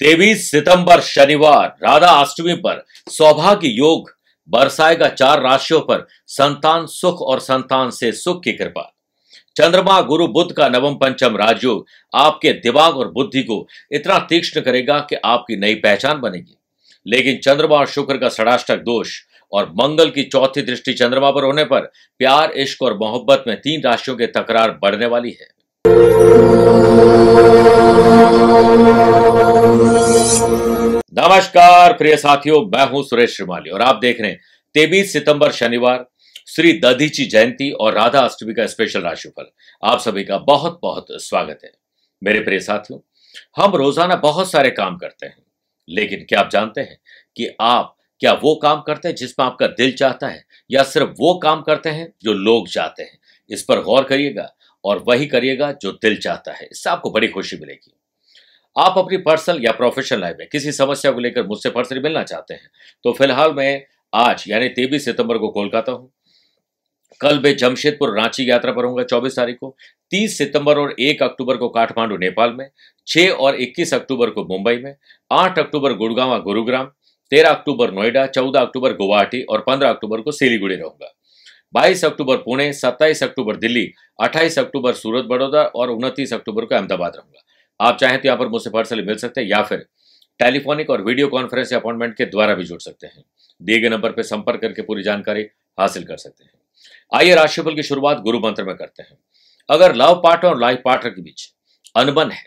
तेईस सितंबर शनिवार राधा अष्टमी पर सौभाग्य योग बरसाएगा चार राशियों पर संतान सुख और संतान से सुख की कृपा चंद्रमा गुरु बुद्ध का नवम पंचम राजयोग आपके दिमाग और बुद्धि को इतना तीक्ष्ण करेगा कि आपकी नई पहचान बनेगी लेकिन चंद्रमा और शुक्र का षडाष्टक दोष और मंगल की चौथी दृष्टि चंद्रमा पर होने पर प्यार इश्क और मोहब्बत में तीन राशियों के तकरार बढ़ने वाली है नमस्कार प्रिय साथियों मैं हूं सुरेश श्रीमाली और आप देख रहे हैं तेबीस सितंबर शनिवार श्री दधीची जयंती और राधा अष्टमी का स्पेशल राशिफल आप सभी का बहुत बहुत स्वागत है मेरे प्रिय साथियों हम रोजाना बहुत सारे काम करते हैं लेकिन क्या आप जानते हैं कि आप क्या वो काम करते हैं जिसमें आपका दिल चाहता है या सिर्फ वो काम करते हैं जो लोग चाहते हैं इस पर गौर करिएगा और वही करिएगा जो दिल चाहता है इससे आपको बड़ी खुशी मिलेगी आप अपनी पर्सनल या प्रोफेशनल लाइफ में किसी समस्या को लेकर मुझसे पर्सनली मिलना चाहते हैं तो फिलहाल मैं आज यानी तेबीस सितंबर को कोलकाता हूँ कल मैं जमशेदपुर रांची यात्रा पर हूँगा चौबीस तारीख को तीस सितंबर और एक अक्टूबर को काठमांडू नेपाल में छः और इक्कीस अक्टूबर को मुंबई में आठ अक्टूबर गुड़गांव गुरुग्राम तेरह अक्टूबर नोएडा चौदह अक्टूबर गुवाहाटी और पंद्रह अक्टूबर को सिलीगुड़ी रहूंगा बाईस अक्टूबर पुणे सत्ताईस अक्टूबर दिल्ली अट्ठाईस अक्टूबर सूरत बड़ौदा और उनतीस अक्टूबर को अहमदाबाद रहूंगा आप चाहें तो यहाँ पर मुझसे पर्सनली मिल सकते हैं या फिर टेलीफोनिक और वीडियो कॉन्फ्रेंस अपॉइंटमेंट के द्वारा भी जुड़ सकते हैं दिए गए नंबर पर संपर्क करके पूरी जानकारी हासिल कर सकते हैं आइए राशिफल की शुरुआत गुरु मंत्र में करते हैं अगर लव पार्टनर और लाइफ पार्टनर के बीच अनबन है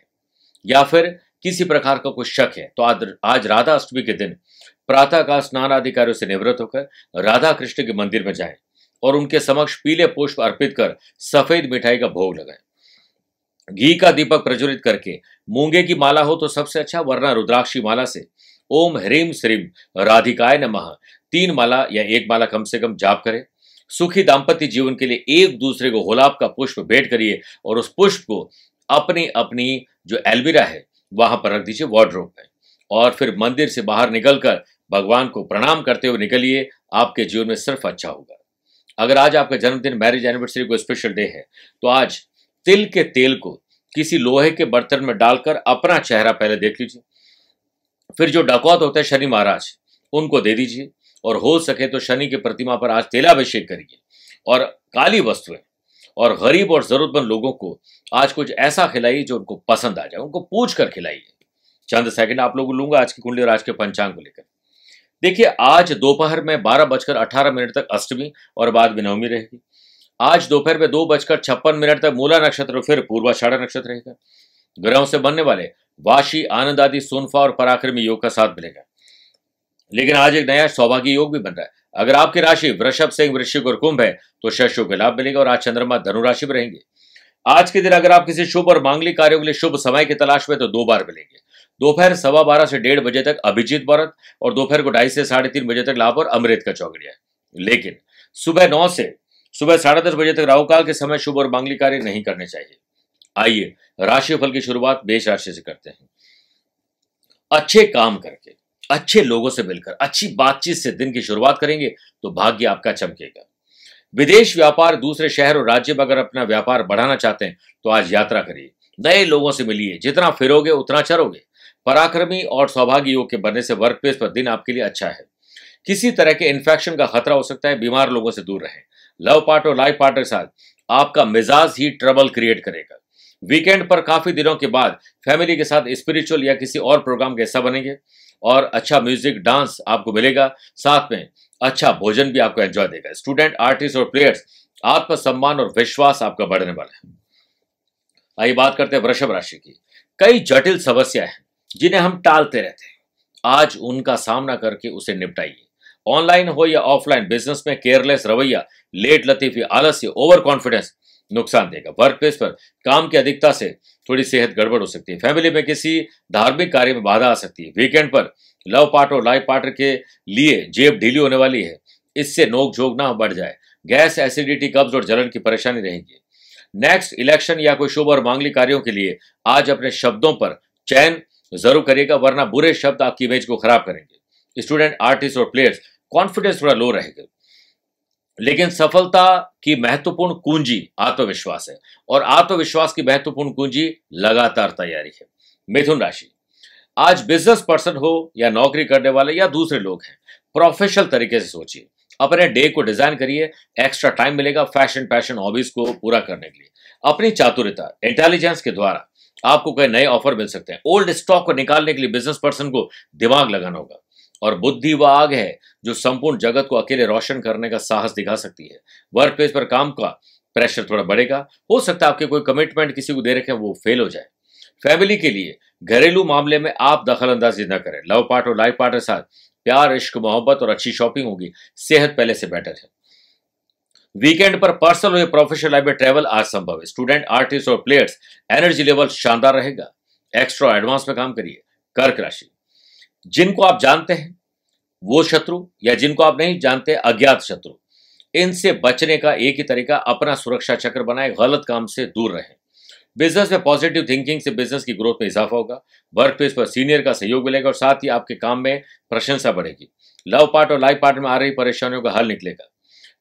या फिर किसी प्रकार का कोई शक है तो आज आज राधा अष्टमी के दिन प्रातः का स्नान आदि से निवृत्त होकर राधा कृष्ण के मंदिर में जाएं और उनके समक्ष पीले पुष्प अर्पित कर सफेद मिठाई का भोग लगाएं घी का दीपक प्रज्वलित करके मूंगे की माला हो तो सबसे अच्छा वरना रुद्राक्षी माला से ओम ह्रीम श्रीम राधिकाय नमः तीन माला या एक माला कम से कम जाप करें सुखी दाम्पत्य जीवन के लिए एक दूसरे को गुलाब का पुष्प भेंट करिए और उस पुष्प को अपनी अपनी जो एलविरा है वहां पर रख दीजिए वार्ड्रोप में और फिर मंदिर से बाहर निकलकर भगवान को प्रणाम करते हुए निकलिए आपके जीवन में सिर्फ अच्छा होगा अगर आज आपका जन्मदिन मैरिज एनिवर्सरी को स्पेशल डे है तो आज तिल के तेल को किसी लोहे के बर्तन में डालकर अपना चेहरा पहले देख लीजिए फिर जो डकौत होते हैं शनि महाराज उनको दे दीजिए और हो सके तो शनि की प्रतिमा पर आज तेलाभिषेक करिए और काली वस्तुएं और गरीब और जरूरतमंद लोगों को आज कुछ ऐसा खिलाइए जो उनको पसंद आ जाए उनको पूछ कर खिलाइए चंद सेकंड आप लोगों लूंगा आज की कुंडली और आज के पंचांग को लेकर देखिए आज दोपहर में बारह बजकर अठारह मिनट तक अष्टमी और बाद में नवमी रहेगी आज दोपहर में दो बजकर छप्पन मिनट तक मूला नक्षत्र फिर पूर्वाषाढ़ा नक्षत्र रहेगा ग्रहों से बनने वाले वाशी आनंद आदि सोनफा और पराक्रमी योग का साथ मिलेगा लेकिन आज एक नया सौभाग्य योग भी बन रहा है अगर आपकी राशि वृषभ सिंह वृश्चिक और कुंभ है तो शशु के लाभ मिलेगा और आज चंद्रमा धनुराशि में रहेंगे आज के दिन अगर आप किसी शुभ और मांगलिक कार्यों के लिए शुभ समय की तलाश में तो दो बार मिलेंगे दोपहर सवा बारह से डेढ़ बजे तक अभिजीत व्रत और दोपहर को ढाई से साढ़े तीन बजे तक लाभ और अमृत का चौकड़िया लेकिन सुबह नौ से सुबह साढ़े दस बजे तक राहु काल के समय शुभ और मांगलिक कार्य नहीं करने चाहिए आइए राशि फल की शुरुआत बेश राशि से करते हैं अच्छे काम करके अच्छे लोगों से मिलकर अच्छी बातचीत से दिन की शुरुआत करेंगे तो भाग्य आपका चमकेगा विदेश व्यापार दूसरे शहर और राज्य में अगर अपना व्यापार बढ़ाना चाहते हैं तो आज यात्रा करिए नए लोगों से मिलिए जितना फिरोगे उतना चरोगे पराक्रमी और सौभाग्य योग के बनने से वर्क प्लेस पर दिन आपके लिए अच्छा है किसी तरह के इन्फेक्शन का खतरा हो सकता है बीमार लोगों से दूर रहें लव पार्ट और लाइफ पार्टनर के साथ आपका मिजाज ही ट्रबल क्रिएट करेगा वीकेंड पर काफी दिनों के बाद फैमिली के साथ स्पिरिचुअल या किसी और प्रोग्राम का हिस्सा बनेंगे और अच्छा म्यूजिक डांस आपको मिलेगा साथ में अच्छा भोजन भी आपको एंजॉय देगा स्टूडेंट आर्टिस्ट और प्लेयर्स आत्मसम्मान और विश्वास आपका बढ़ने वाला है आइए बात करते हैं वृषभ राशि की कई जटिल समस्या है जिन्हें हम टालते रहते हैं आज उनका सामना करके उसे निपटाइए ऑनलाइन हो या ऑफलाइन बिजनेस में केयरलेस रवैया लेट लतीफी आलस्य ओवर कॉन्फिडेंस नुकसान देगा वर्क प्लेस पर काम की अधिकता से थोड़ी सेहत गड़बड़ हो सकती है फैमिली में किसी धार्मिक कार्य में बाधा आ सकती है वीकेंड पर लव पार्ट और लाइफ पार्टनर के लिए जेब ढीली होने वाली है इससे नोक झोंक ना बढ़ जाए गैस एसिडिटी कब्ज और जलन की परेशानी रहेगी नेक्स्ट इलेक्शन या कोई शुभ और मांगलिक कार्यों के लिए आज अपने शब्दों पर चयन जरूर करिएगा वरना बुरे शब्द आपकी इमेज को खराब करेंगे स्टूडेंट आर्टिस्ट और प्लेयर्स कॉन्फिडेंस थोड़ा लो रहेगा लेकिन सफलता की महत्वपूर्ण कुंजी आत्मविश्वास है और आत्मविश्वास की महत्वपूर्ण कुंजी लगातार तैयारी है मिथुन राशि आज बिजनेस पर्सन हो या नौकरी करने वाले या दूसरे लोग हैं प्रोफेशनल तरीके से सोचिए अपने डे को डिजाइन करिए एक्स्ट्रा टाइम मिलेगा फैशन पैशन हॉबीज को पूरा करने के लिए अपनी चातुर्यता इंटेलिजेंस के द्वारा आपको कई नए ऑफर मिल सकते हैं ओल्ड स्टॉक को निकालने के लिए बिजनेस पर्सन को दिमाग लगाना होगा और बुद्धि वह आग है जो संपूर्ण जगत को अकेले रोशन करने का साहस दिखा सकती है वर्क प्लेस पर काम का प्रेशर थोड़ा बढ़ेगा हो सकता है आपके कोई कमिटमेंट किसी को दे रखे वो फेल हो जाए फैमिली के लिए घरेलू मामले में आप दखल अंदाजी न करें लव पार्ट और लाइफ पार्ट के साथ प्यार इश्क मोहब्बत और अच्छी शॉपिंग होगी सेहत पहले से बेटर है वीकेंड पर पर्सनल या प्रोफेशनल लाइफ में ट्रेवल आज संभव है स्टूडेंट आर्टिस्ट और प्लेयर्स एनर्जी लेवल शानदार रहेगा एक्स्ट्रा एडवांस में काम करिए कर्क राशि जिनको आप जानते हैं वो शत्रु या जिनको आप नहीं जानते अज्ञात शत्रु इनसे बचने का एक ही तरीका अपना सुरक्षा चक्र बनाए गलत काम से दूर रहें बिजनेस में पॉजिटिव थिंकिंग से बिजनेस की ग्रोथ में इजाफा होगा वर्क प्लेस पर सीनियर का सहयोग मिलेगा और साथ ही आपके काम में प्रशंसा बढ़ेगी लव पार्ट और लाइफ पार्ट में आ रही परेशानियों का हल निकलेगा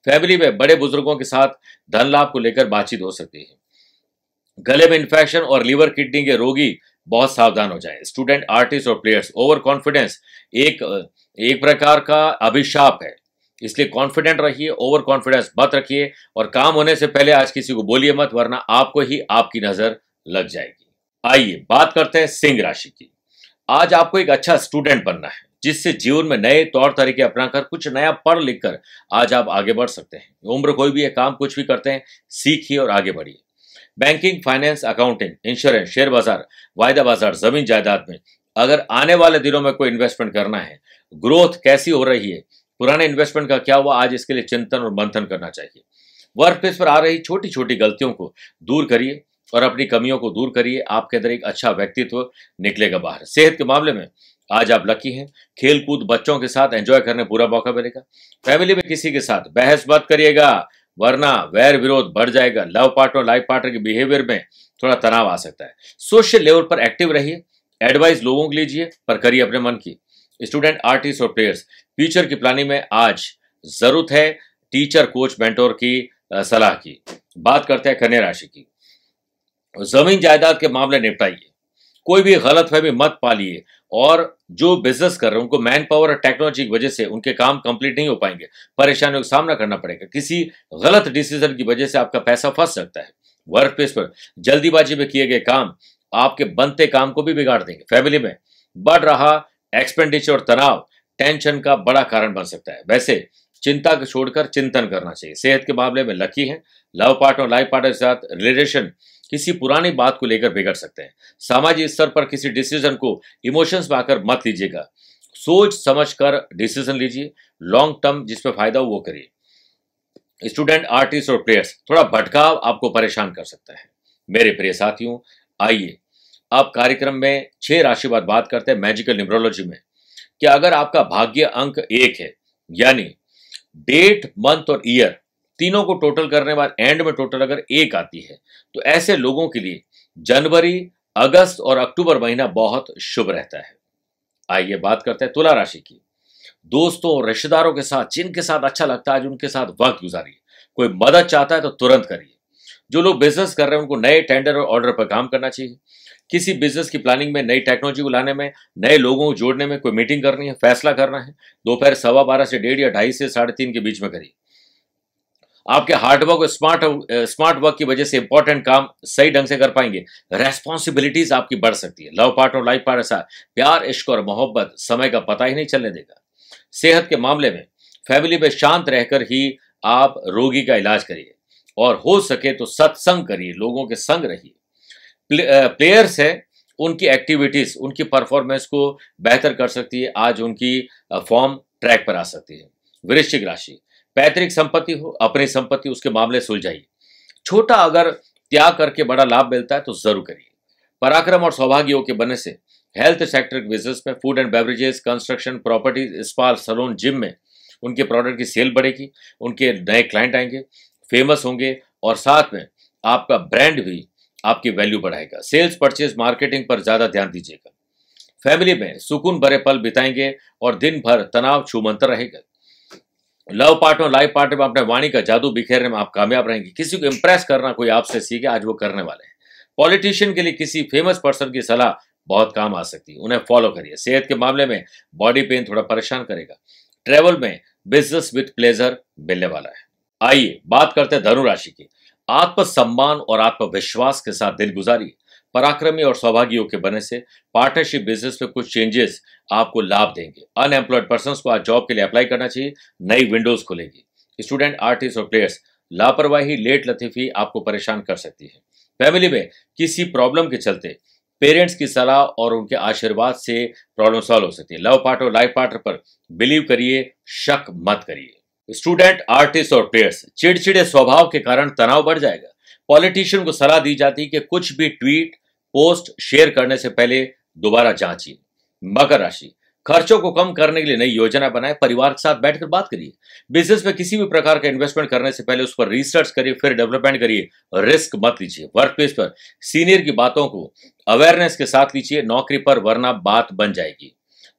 फैमिली में बड़े बुजुर्गों के साथ धन लाभ को लेकर बातचीत हो सकती है गले में इन्फेक्शन और लीवर किडनी के रोगी बहुत सावधान हो जाए स्टूडेंट आर्टिस्ट और प्लेयर्स ओवर कॉन्फिडेंस एक एक प्रकार का अभिशाप है इसलिए कॉन्फिडेंट रहिए ओवर कॉन्फिडेंस मत रखिए और काम होने से पहले आज किसी को बोलिए मत वरना आपको ही आपकी नजर लग जाएगी आइए बात करते हैं सिंह राशि की आज आपको एक अच्छा स्टूडेंट बनना है जिससे जीवन में नए तौर तरीके अपनाकर कुछ नया पढ़ लिख कर आज आप आगे बढ़ सकते हैं उम्र कोई भी है काम कुछ भी करते हैं सीखिए और आगे बढ़िए banking finance accounting insurance share बाजार वायदा बाजार जमीन जायदाद में अगर आने वाले दिनों में कोई इन्वेस्टमेंट करना है ग्रोथ कैसी हो रही है पुराने इन्वेस्टमेंट का क्या हुआ आज इसके लिए चिंतन और मंथन करना चाहिए वर्क प्लेस पर आ रही छोटी छोटी गलतियों को दूर करिए और अपनी कमियों को दूर करिए आपके अंदर एक अच्छा व्यक्तित्व निकलेगा बाहर सेहत के मामले में आज आप लकी हैं खेलकूद बच्चों के साथ एंजॉय करने पूरा मौका मिलेगा फैमिली में किसी के साथ बहस बात करिएगा वरना वैर विरोध बढ़ जाएगा लव पार्टनर लाइफ पार्टनर के बिहेवियर में थोड़ा तनाव आ सकता है सोशल लेवल पर एक्टिव रहिए एडवाइस लोगों के लीजिए पर करिए अपने मन की स्टूडेंट आर्टिस्ट और प्लेयर्स फ्यूचर की प्लानिंग में आज जरूरत है टीचर कोच मेंटोर की सलाह की बात करते हैं कन्या राशि की जमीन जायदाद के मामले निपटाइए कोई भी गलत फहमी मत पालिए और जो बिजनेस कर रहे हैं उनको मैन पावर और टेक्नोलॉजी की वजह से उनके काम कंप्लीट नहीं हो पाएंगे परेशानियों का सामना करना पड़ेगा किसी गलत डिसीजन की वजह से आपका पैसा फंस सकता है वर्क प्लेस पर जल्दीबाजी में किए गए काम आपके बनते काम को भी बिगाड़ देंगे फैमिली में बढ़ रहा एक्सपेंडिचर और तनाव टेंशन का बड़ा कारण बन सकता है वैसे चिंता को छोड़कर चिंतन करना चाहिए सेहत के मामले में लकी है लव पार्टनर लाइफ पार्टनर के साथ रिलेशन किसी पुरानी बात को लेकर बिगड़ सकते हैं सामाजिक स्तर पर किसी डिसीजन को इमोशंस में आकर मत लीजिएगा सोच समझ कर डिसीजन लीजिए लॉन्ग टर्म जिसमें फायदा हो वो करिए स्टूडेंट आर्टिस्ट और प्लेयर्स थोड़ा भटकाव आपको परेशान कर सकता है मेरे प्रिय साथियों आइए आप कार्यक्रम में छह राशि बाद बात करते हैं मैजिकल न्यूमरोलॉजी में कि अगर आपका भाग्य अंक एक है यानी डेट मंथ और ईयर तीनों को टोटल करने बाद एंड में टोटल अगर एक आती है तो ऐसे लोगों के लिए जनवरी अगस्त और अक्टूबर महीना बहुत शुभ रहता है आइए बात करते हैं तुला राशि की दोस्तों और रिश्तेदारों के साथ जिनके साथ अच्छा लगता है उनके साथ वक्त गुजारिए कोई मदद चाहता है तो तुरंत करिए जो लोग बिजनेस कर रहे हैं उनको नए टेंडर और ऑर्डर पर काम करना चाहिए किसी बिजनेस की प्लानिंग में नई टेक्नोलॉजी को लाने में नए लोगों को जोड़ने में कोई मीटिंग करनी है फैसला करना है दोपहर सवा बारह से डेढ़ या ढाई से साढ़े तीन के बीच में करिए आपके हार्डवर्क और स्मार्ट स्मार्ट वर्क की वजह से इंपॉर्टेंट काम सही ढंग से कर पाएंगे रेस्पॉन्सिबिलिटीज आपकी बढ़ सकती है लव पार्ट और लाइफ पार्ट ऐसा प्यार इश्क और मोहब्बत समय का पता ही नहीं चलने देगा सेहत के मामले में फैमिली में शांत रहकर ही आप रोगी का इलाज करिए और हो सके तो सत्संग करिए लोगों के संग रहिए प्लेयर्स uh, है उनकी एक्टिविटीज़ उनकी परफॉर्मेंस को बेहतर कर सकती है आज उनकी फॉर्म uh, ट्रैक पर आ सकती है वृश्चिक राशि पैतृक संपत्ति हो अपनी संपत्ति उसके मामले सुलझाइए छोटा अगर त्याग करके बड़ा लाभ मिलता है तो जरूर करिए पराक्रम और सौभाग्यों के बनने से हेल्थ सेक्टर के बिजनेस में food and beverages construction property spa salon gym में उनके प्रोडक्ट की सेल बढ़ेगी उनके नए क्लाइंट आएंगे फेमस होंगे और साथ में आपका ब्रांड भी आपकी वैल्यू बढ़ाएगा सेल्स परचेज मार्केटिंग पर ज़्यादा ध्यान दीजिएगा फैमिली में सुकून भरे पल बिताएंगे और दिन भर तनाव छुमंतर रहेगा लव पार्ट और लाइफ पार्ट में अपने वाणी का जादू बिखेरने में आप कामयाब रहेंगे किसी को इंप्रेस करना कोई आपसे सीखे आज वो करने वाले हैं पॉलिटिशियन के लिए किसी फेमस पर्सन की सलाह बहुत काम आ सकती है उन्हें फॉलो करिए सेहत के मामले में बॉडी पेन थोड़ा परेशान करेगा ट्रेवल में बिजनेस विथ प्लेजर मिलने वाला है आइए बात करते हैं धनुराशि की आत्मसम्मान और आत्मविश्वास के साथ दिल गुजारी पराक्रमी और सौभाग्यों के बने से पार्टनरशिप बिजनेस में कुछ चेंजेस आपको लाभ देंगे अनएम्प्लॉयड पर्सन को आज जॉब के लिए अप्लाई करना चाहिए नई विंडोज खुलेगी स्टूडेंट आर्टिस्ट और प्लेयर्स लापरवाही लेट लतीफी आपको परेशान कर सकती है फैमिली में किसी प्रॉब्लम के चलते पेरेंट्स की सलाह और उनके आशीर्वाद से प्रॉब्लम सॉल्व हो सकती है लव पार्ट और लाइफ पार्टनर पर बिलीव करिए शक मत करिए स्टूडेंट आर्टिस्ट और प्लेयर्स चिड़चिड़े स्वभाव के कारण तनाव बढ़ जाएगा पॉलिटिशियन को सलाह दी जाती है कि कुछ भी ट्वीट पोस्ट शेयर करने से पहले दोबारा जांचिए मकर राशि खर्चों को कम करने के लिए नई योजना बनाए परिवार के साथ बैठकर बात करिए बिजनेस में किसी भी प्रकार का इन्वेस्टमेंट करने से पहले उस पर रिसर्च करिए फिर डेवलपमेंट करिए रिस्क मत लीजिए वर्क प्लेस पर सीनियर की बातों को अवेयरनेस के साथ लीजिए नौकरी पर वरना बात बन जाएगी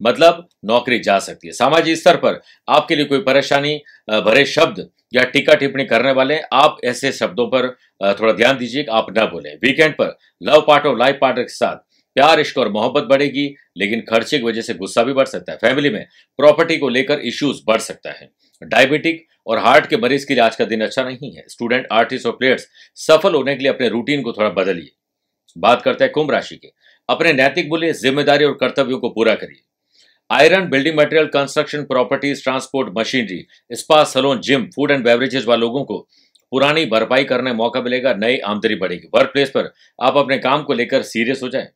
मतलब नौकरी जा सकती है सामाजिक स्तर पर आपके लिए कोई परेशानी भरे शब्द या टीका टिप्पणी करने वाले आप ऐसे शब्दों पर थोड़ा ध्यान दीजिए कि आप ना बोले वीकेंड पर लव पार्ट और लाइफ पार्टनर के साथ प्यार इश्क और मोहब्बत बढ़ेगी लेकिन खर्चे की वजह से गुस्सा भी बढ़ सकता है फैमिली में प्रॉपर्टी को लेकर इश्यूज बढ़ सकता है डायबिटिक और हार्ट के मरीज के लिए आज का दिन अच्छा नहीं है स्टूडेंट आर्टिस्ट और प्लेयर्स सफल होने के लिए अपने रूटीन को थोड़ा बदलिए बात करते हैं कुंभ राशि के अपने नैतिक मूल्य जिम्मेदारी और कर्तव्यों को पूरा करिए iron building material construction properties transport machinery spa salon gym food and beverages वाले लोगों को पुरानी भरपाई करने मौका मिलेगा नई आमदनी बढ़ेगी वर्क प्लेस पर आप अपने काम को लेकर सीरियस हो जाए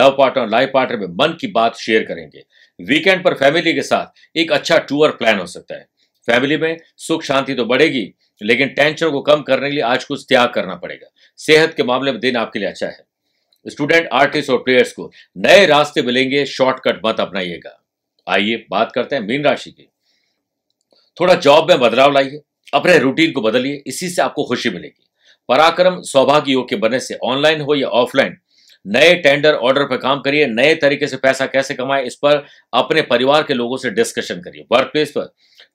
लव पार्टनर लाइफ पार्टनर में मन की बात शेयर करेंगे वीकेंड पर फैमिली के साथ एक अच्छा टूर प्लान हो सकता है फैमिली में सुख शांति तो बढ़ेगी लेकिन टेंशन को कम करने के लिए आज कुछ त्याग करना पड़ेगा सेहत के मामले में दिन आपके लिए अच्छा है स्टूडेंट आर्टिस्ट और प्लेयर्स को नए रास्ते मिलेंगे शॉर्टकट मत अपनाइएगा आइए बात करते हैं मीन राशि की थोड़ा जॉब में बदलाव लाइए अपने रूटीन को बदलिए इसी से आपको खुशी मिलेगी पराक्रम सौभाग्य योग के बनने से ऑनलाइन हो या ऑफलाइन नए टेंडर ऑर्डर पर काम करिए नए तरीके से पैसा कैसे कमाए इस पर अपने परिवार के लोगों से डिस्कशन करिए वर्क प्लेस पर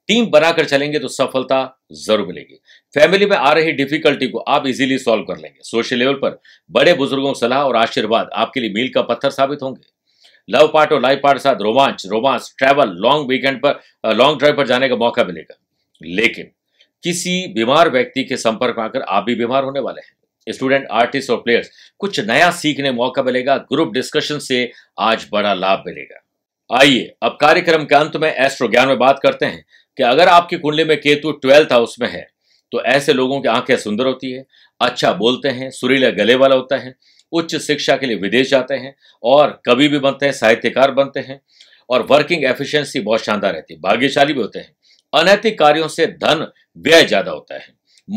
टीम बनाकर चलेंगे तो सफलता जरूर मिलेगी फैमिली में आ रही डिफिकल्टी को आप इजीली सॉल्व कर लेंगे सोशल लेवल पर बड़े बुजुर्गों सलाह और आशीर्वाद आपके लिए मील का पत्थर साबित होंगे लव पार्ट और लाइफ पार्ट के साथ रोमांच रोमांस ट्रैवल लॉन्ग वीकेंड पर लॉन्ग ड्राइव पर जाने का मौका मिलेगा लेकिन किसी बीमार व्यक्ति के संपर्क में आकर आप भी बीमार होने वाले हैं स्टूडेंट आर्टिस्ट और प्लेयर्स कुछ नया सीखने मौका मिलेगा ग्रुप डिस्कशन से आज बड़ा लाभ मिलेगा आइए अब कार्यक्रम के अंत में एस्ट्रो ज्ञान में बात करते हैं कि अगर आपकी कुंडली में केतु ट्वेल्थ हाउस में है तो ऐसे लोगों की आंखें सुंदर होती है अच्छा बोलते हैं सुरीला गले वाला होता है उच्च शिक्षा के लिए विदेश जाते हैं और कवि भी बनते हैं साहित्यकार बनते हैं और वर्किंग एफिशिएंसी बहुत शानदार रहती है भाग्यशाली भी होते हैं अनैतिक कार्यों से धन व्यय ज्यादा होता है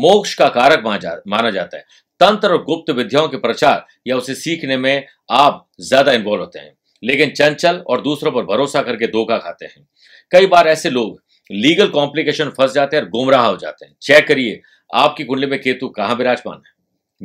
मोक्ष का कारक माना जाता है तंत्र और गुप्त विद्याओं के प्रचार या उसे सीखने में आप ज्यादा इन्वॉल्व होते हैं लेकिन चंचल और दूसरों पर भरोसा करके धोखा खाते हैं कई बार ऐसे लोग लीगल कॉम्प्लिकेशन फंस जाते हैं और गुमराह हो जाते हैं चेक करिए आपकी कुंडली में केतु कहां विराजमान है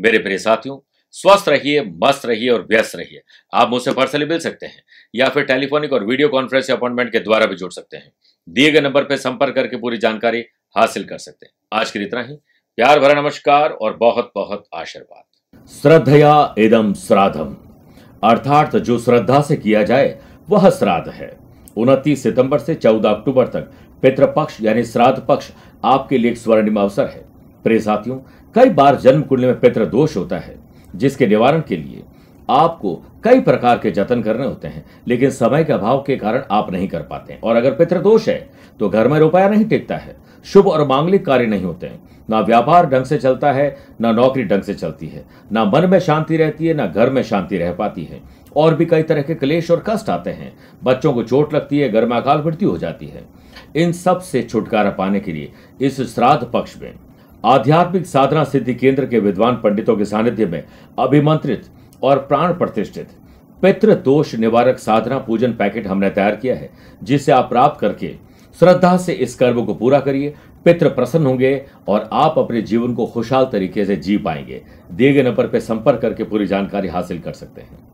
मेरे प्रिय साथियों स्वस्थ रहिए मस्त रहिए और व्यस्त रहिए आप मुझसे पर्सनली मिल सकते हैं या फिर टेलीफोनिक और वीडियो कॉन्फ्रेंस अपॉइंटमेंट के द्वारा भी जुड़ सकते हैं दिए गए नंबर पर संपर्क करके पूरी जानकारी हासिल कर सकते हैं आज के लिए इतना ही प्यार भरा नमस्कार और बहुत बहुत आशीर्वाद श्रद्धया एदम श्राद्धम अर्थात जो श्रद्धा से किया जाए वह श्राद्ध है उनतीस सितंबर से चौदह अक्टूबर तक पितृपक्ष यानी श्राद्ध पक्ष आपके लिए एक स्वर्णिम अवसर है प्रिय साथियों कई बार जन्म कुंडली में पितृ दोष होता है जिसके निवारण के लिए आपको कई प्रकार के जतन करने होते हैं लेकिन समय के अभाव के कारण आप नहीं कर पाते और अगर पितृदोष है तो घर में रुपया नहीं टिकता है शुभ और मांगलिक कार्य नहीं होते हैं ना व्यापार ढंग से चलता है ना नौकरी ढंग से चलती है ना मन में शांति रहती है ना घर में शांति रह पाती है और भी कई तरह के क्लेश और कष्ट आते हैं बच्चों को चोट लगती है घर में अकाल मृत्यु हो जाती है इन सब से छुटकारा पाने के लिए इस श्राद्ध पक्ष में आध्यात्मिक साधना सिद्धि केंद्र के विद्वान पंडितों के सानिध्य में अभिमंत्रित और प्राण प्रतिष्ठित पितृ दोष निवारक साधना पूजन पैकेट हमने तैयार किया है जिसे आप प्राप्त करके श्रद्धा से इस कर्म को पूरा करिए पितृ प्रसन्न होंगे और आप अपने जीवन को खुशहाल तरीके से जी पाएंगे दिए गए नंबर पर संपर्क करके पूरी जानकारी हासिल कर सकते हैं